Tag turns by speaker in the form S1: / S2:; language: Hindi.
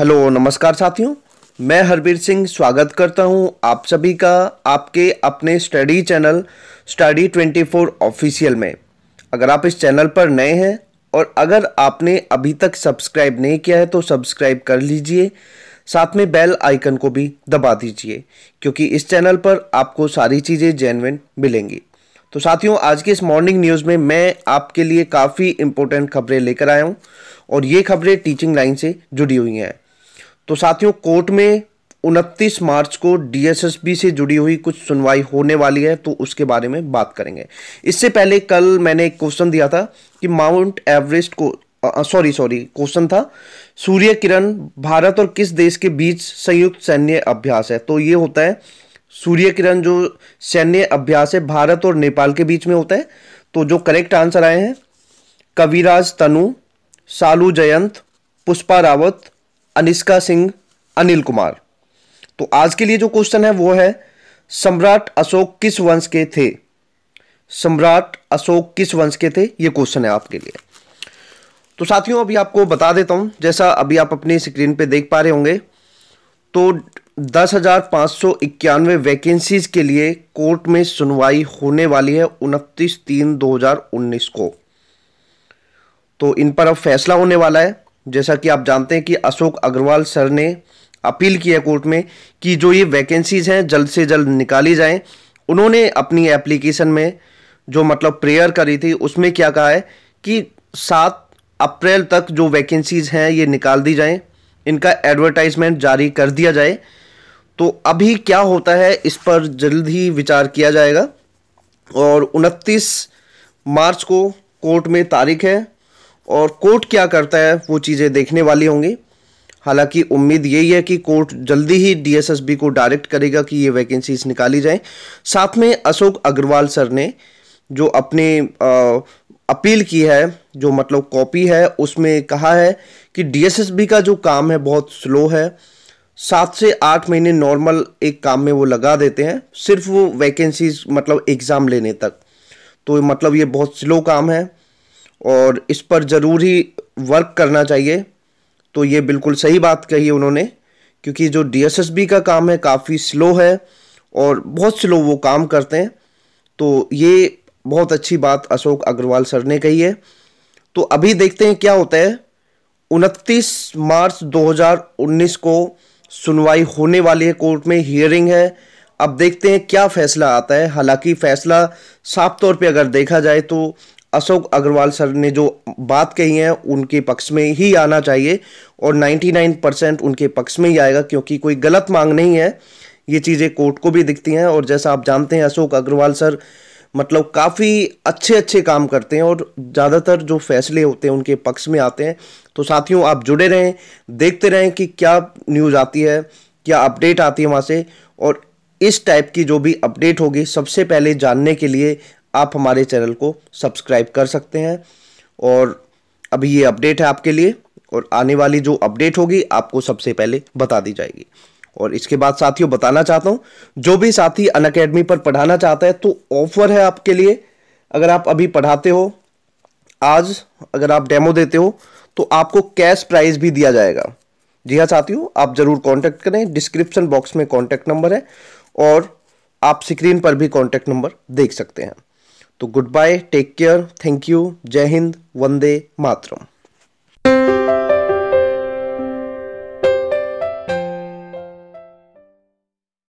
S1: हेलो नमस्कार साथियों मैं हरबीर सिंह स्वागत करता हूं आप सभी का आपके अपने स्टडी चैनल स्टडी 24 ऑफिशियल में अगर आप इस चैनल पर नए हैं और अगर आपने अभी तक सब्सक्राइब नहीं किया है तो सब्सक्राइब कर लीजिए साथ में बेल आइकन को भी दबा दीजिए क्योंकि इस चैनल पर आपको सारी चीज़ें जेनविन मिलेंगी तो साथियों आज के इस मॉर्निंग न्यूज़ में मैं आपके लिए काफ़ी इंपॉर्टेंट खबरें लेकर आया हूँ और ये खबरें टीचिंग लाइन से जुड़ी हुई हैं तो साथियों कोर्ट में उनतीस मार्च को डीएसएसबी से जुड़ी हुई कुछ सुनवाई होने वाली है तो उसके बारे में बात करेंगे इससे पहले कल मैंने एक क्वेश्चन दिया था कि माउंट एवरेस्ट को सॉरी सॉरी क्वेश्चन था सूर्य किरण भारत और किस देश के बीच संयुक्त सैन्य अभ्यास है तो ये होता है सूर्य किरण जो सैन्य अभ्यास है भारत और नेपाल के बीच में होता है तो जो करेक्ट आंसर आए हैं कविराज तनु सालू जयंत पुष्पा रावत अनिष्का सिंह अनिल कुमार तो आज के लिए जो क्वेश्चन है वो है सम्राट अशोक किस वंश के थे सम्राट अशोक किस वंश के थे ये क्वेश्चन है आपके लिए तो साथियों अभी आपको बता देता हूं जैसा अभी आप अपनी स्क्रीन पे देख पा रहे होंगे तो दस हज़ार पाँच सौ इक्यानवे वैकेंसीज के लिए कोर्ट में सुनवाई होने वाली है उनतीस तीन दो हज़ार उन्नीस को तो इन पर अब फैसला होने वाला है जैसा कि आप जानते हैं कि अशोक अग्रवाल सर ने अपील किया कोर्ट में कि जो ये वैकेंसीज़ हैं जल्द से जल्द निकाली जाएं उन्होंने अपनी एप्लीकेशन में जो मतलब प्रेयर करी थी उसमें क्या कहा है कि सात अप्रैल तक जो वैकेंसीज़ हैं ये निकाल दी जाएं इनका एडवर्टाइजमेंट जारी कर दिया जाए तो अभी क्या होता है इस पर जल्द ही विचार किया जाएगा और उनतीस मार्च को कोर्ट में तारीख है और कोर्ट क्या करता है वो चीज़ें देखने वाली होंगी हालांकि उम्मीद यही है कि कोर्ट जल्दी ही डीएसएसबी को डायरेक्ट करेगा कि ये वैकेंसीज निकाली जाएं साथ में अशोक अग्रवाल सर ने जो अपने आ, अपील की है जो मतलब कॉपी है उसमें कहा है कि डीएसएसबी का जो काम है बहुत स्लो है सात से आठ महीने नॉर्मल एक काम में वो लगा देते हैं सिर्फ वो वैकेंसीज मतलब एग्ज़ाम लेने तक तो मतलब ये बहुत स्लो काम है और इस पर ज़रूरी वर्क करना चाहिए तो ये बिल्कुल सही बात कही उन्होंने क्योंकि जो डी का काम है काफ़ी स्लो है और बहुत स्लो वो काम करते हैं तो ये बहुत अच्छी बात अशोक अग्रवाल सर ने कही है तो अभी देखते हैं क्या होता है उनतीस मार्च 2019 को सुनवाई होने वाली है कोर्ट में हियरिंग है अब देखते हैं क्या फैसला आता है हालांकि फैसला साफ तौर पे अगर देखा जाए तो अशोक अग्रवाल सर ने जो बात कही है उनके पक्ष में ही आना चाहिए और 99 परसेंट उनके पक्ष में ही आएगा क्योंकि कोई गलत मांग नहीं है ये चीज़ें कोर्ट को भी दिखती हैं और जैसा आप जानते हैं अशोक अग्रवाल सर मतलब काफ़ी अच्छे अच्छे काम करते हैं और ज़्यादातर जो फैसले होते हैं उनके पक्ष में आते हैं तो साथियों आप जुड़े रहें देखते रहें कि क्या न्यूज़ आती है क्या अपडेट आती है वहाँ से और इस टाइप की जो भी अपडेट होगी सबसे पहले जानने के लिए आप हमारे चैनल को सब्सक्राइब कर सकते हैं और अभी ये अपडेट है आपके लिए और आने वाली जो अपडेट होगी आपको सबसे पहले बता दी जाएगी और इसके बाद साथियों बताना चाहता हूँ जो भी साथी अन अकेडमी पर पढ़ाना चाहता है तो ऑफर है आपके लिए अगर आप अभी पढ़ाते हो आज अगर आप डेमो देते हो तो आपको कैश प्राइज भी दिया जाएगा जी हाँ साथियों आप ज़रूर कांटेक्ट करें डिस्क्रिप्शन बॉक्स में कांटेक्ट नंबर है और आप स्क्रीन पर भी कांटेक्ट नंबर देख सकते हैं तो good bye take care thank you Jai Hind Vande Mataram